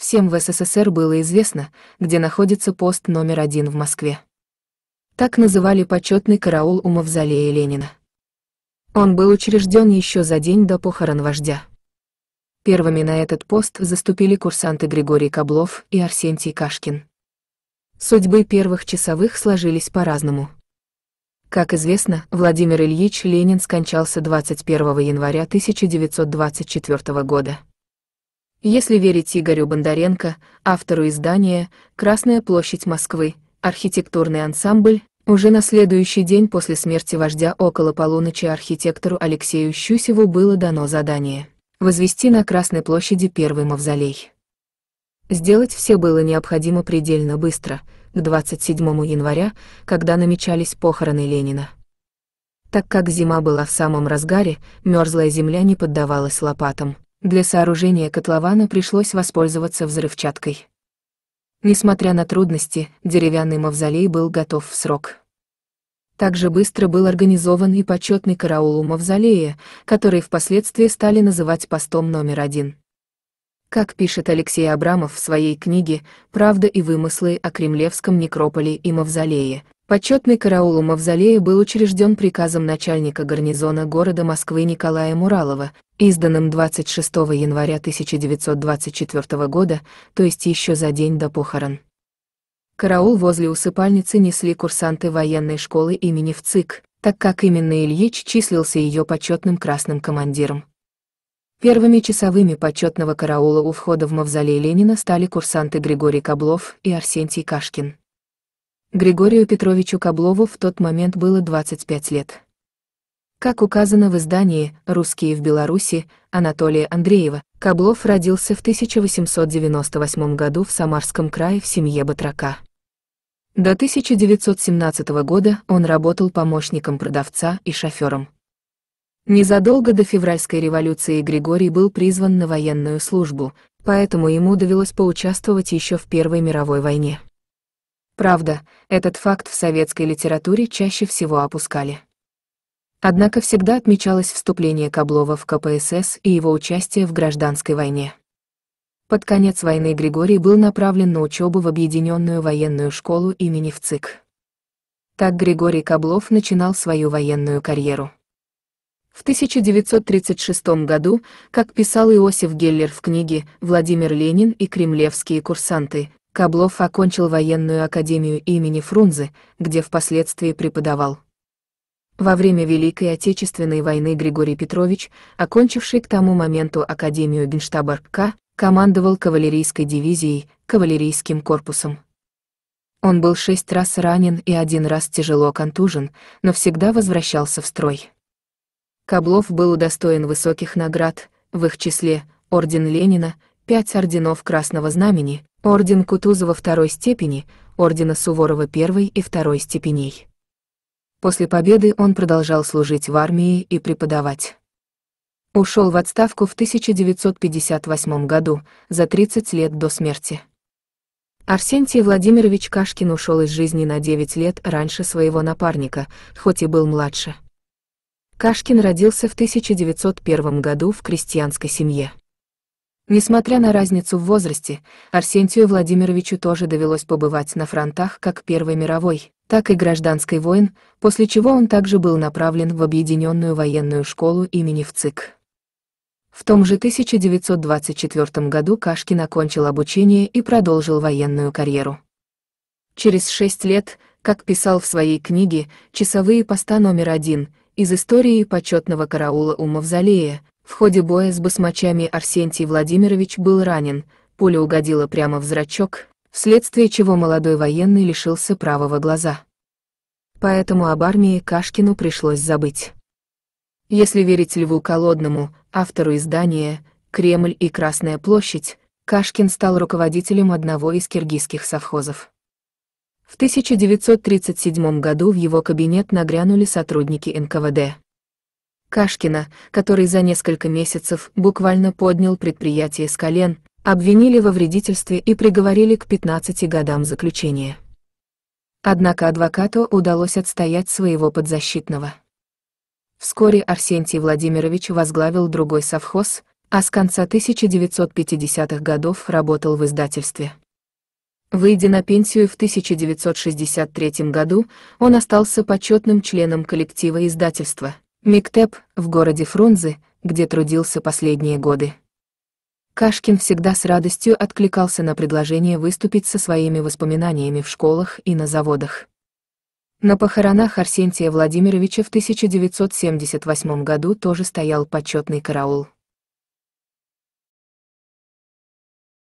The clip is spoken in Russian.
Всем в СССР было известно, где находится пост номер один в Москве. Так называли почетный караул у мавзолея Ленина. Он был учрежден еще за день до похорон вождя. Первыми на этот пост заступили курсанты Григорий Коблов и Арсентий Кашкин. Судьбы первых часовых сложились по-разному. Как известно, Владимир Ильич Ленин скончался 21 января 1924 года. Если верить Игорю Бондаренко, автору издания «Красная площадь Москвы», архитектурный ансамбль, уже на следующий день после смерти вождя около полуночи архитектору Алексею Щусеву было дано задание возвести на Красной площади первый мавзолей. Сделать все было необходимо предельно быстро, к 27 января, когда намечались похороны Ленина. Так как зима была в самом разгаре, мерзлая земля не поддавалась лопатам. Для сооружения котлована пришлось воспользоваться взрывчаткой. Несмотря на трудности, деревянный мавзолей был готов в срок. Также быстро был организован и почетный караул у мавзолея, который впоследствии стали называть постом номер один. Как пишет Алексей Абрамов в своей книге «Правда и вымыслы о Кремлевском некрополе и мавзолее», Почетный караул у мавзолея был учрежден приказом начальника гарнизона города Москвы Николая Муралова, изданным 26 января 1924 года, то есть еще за день до похорон. Караул возле усыпальницы несли курсанты военной школы имени ВЦИК, так как именно Ильич числился ее почетным красным командиром. Первыми часовыми почетного караула у входа в мавзолей Ленина стали курсанты Григорий Коблов и Арсентий Кашкин. Григорию Петровичу Каблову в тот момент было 25 лет. Как указано в издании «Русские в Беларуси» Анатолия Андреева, Каблов родился в 1898 году в Самарском крае в семье Батрака. До 1917 года он работал помощником продавца и шофером. Незадолго до февральской революции Григорий был призван на военную службу, поэтому ему довелось поучаствовать еще в Первой мировой войне. Правда, этот факт в советской литературе чаще всего опускали. Однако всегда отмечалось вступление Каблова в КПСС и его участие в гражданской войне. Под конец войны Григорий был направлен на учебу в Объединенную военную школу имени ВЦИК. Так Григорий Каблов начинал свою военную карьеру. В 1936 году, как писал Иосиф Геллер в книге «Владимир Ленин и кремлевские курсанты», Каблов окончил военную академию имени Фрунзе, где впоследствии преподавал. Во время Великой Отечественной войны Григорий Петрович, окончивший к тому моменту Академию Генштаба РК, командовал кавалерийской дивизией, кавалерийским корпусом. Он был шесть раз ранен и один раз тяжело контужен, но всегда возвращался в строй. Каблов был удостоен высоких наград, в их числе орден Ленина, пять орденов Красного Знамени, Орден Кутузова второй степени, ордена Суворова первой и второй степеней. После победы он продолжал служить в армии и преподавать. Ушел в отставку в 1958 году, за 30 лет до смерти. Арсентий Владимирович Кашкин ушел из жизни на 9 лет раньше своего напарника, хоть и был младше. Кашкин родился в 1901 году в крестьянской семье. Несмотря на разницу в возрасте, Арсентию Владимировичу тоже довелось побывать на фронтах как Первой мировой, так и гражданской войн, после чего он также был направлен в Объединенную военную школу имени ВЦИК. В том же 1924 году Кашкин окончил обучение и продолжил военную карьеру. Через шесть лет, как писал в своей книге «Часовые поста номер один» из истории почетного караула у Мавзолея, в ходе боя с басмачами Арсентий Владимирович был ранен, пуля угодила прямо в зрачок, вследствие чего молодой военный лишился правого глаза. Поэтому об армии Кашкину пришлось забыть. Если верить Льву Колодному, автору издания «Кремль и Красная площадь», Кашкин стал руководителем одного из киргизских совхозов. В 1937 году в его кабинет нагрянули сотрудники НКВД. Кашкина, который за несколько месяцев буквально поднял предприятие с колен, обвинили во вредительстве и приговорили к 15 годам заключения. Однако адвокату удалось отстоять своего подзащитного. Вскоре Арсентий Владимирович возглавил другой совхоз, а с конца 1950-х годов работал в издательстве. Выйдя на пенсию в 1963 году, он остался почетным членом коллектива издательства – Миктеп в городе Фрунзе, где трудился последние годы. Кашкин всегда с радостью откликался на предложение выступить со своими воспоминаниями в школах и на заводах. На похоронах Арсентия Владимировича в 1978 году тоже стоял почетный караул.